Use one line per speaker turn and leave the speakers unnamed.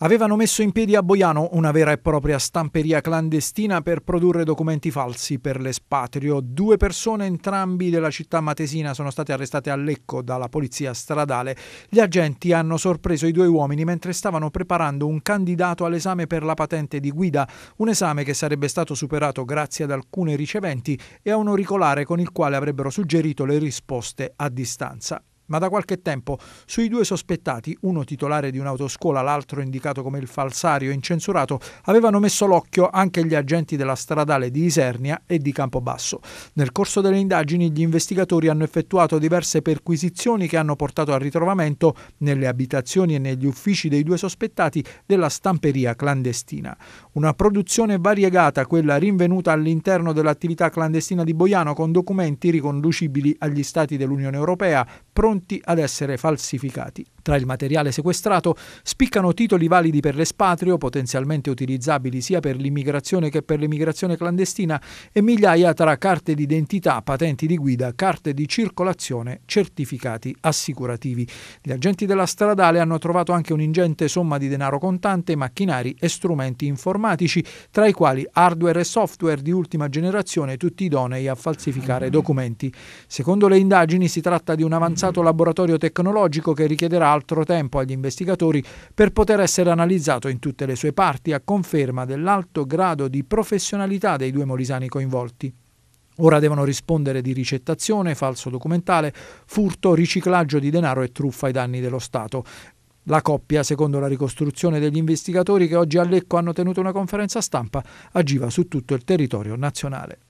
Avevano messo in piedi a Boiano una vera e propria stamperia clandestina per produrre documenti falsi per l'espatrio. Due persone, entrambi della città matesina, sono state arrestate a Lecco dalla polizia stradale. Gli agenti hanno sorpreso i due uomini mentre stavano preparando un candidato all'esame per la patente di guida, un esame che sarebbe stato superato grazie ad alcune riceventi e a un auricolare con il quale avrebbero suggerito le risposte a distanza ma da qualche tempo sui due sospettati, uno titolare di un'autoscuola, l'altro indicato come il falsario incensurato, avevano messo l'occhio anche gli agenti della stradale di Isernia e di Campobasso. Nel corso delle indagini gli investigatori hanno effettuato diverse perquisizioni che hanno portato al ritrovamento nelle abitazioni e negli uffici dei due sospettati della stamperia clandestina. Una produzione variegata, quella rinvenuta all'interno dell'attività clandestina di Boiano con documenti riconducibili agli stati dell'Unione Europea, pronti pronti ad essere falsificati. Tra il materiale sequestrato spiccano titoli validi per l'espatrio, potenzialmente utilizzabili sia per l'immigrazione che per l'immigrazione clandestina, e migliaia tra carte d'identità, patenti di guida, carte di circolazione, certificati assicurativi. Gli agenti della stradale hanno trovato anche un'ingente somma di denaro contante, macchinari e strumenti informatici, tra i quali hardware e software di ultima generazione, tutti idonei a falsificare documenti. Secondo le indagini si tratta di un avanzato laboratorio tecnologico che richiederà altro tempo agli investigatori per poter essere analizzato in tutte le sue parti a conferma dell'alto grado di professionalità dei due molisani coinvolti. Ora devono rispondere di ricettazione, falso documentale, furto, riciclaggio di denaro e truffa ai danni dello Stato. La coppia, secondo la ricostruzione degli investigatori che oggi a Lecco hanno tenuto una conferenza stampa, agiva su tutto il territorio nazionale.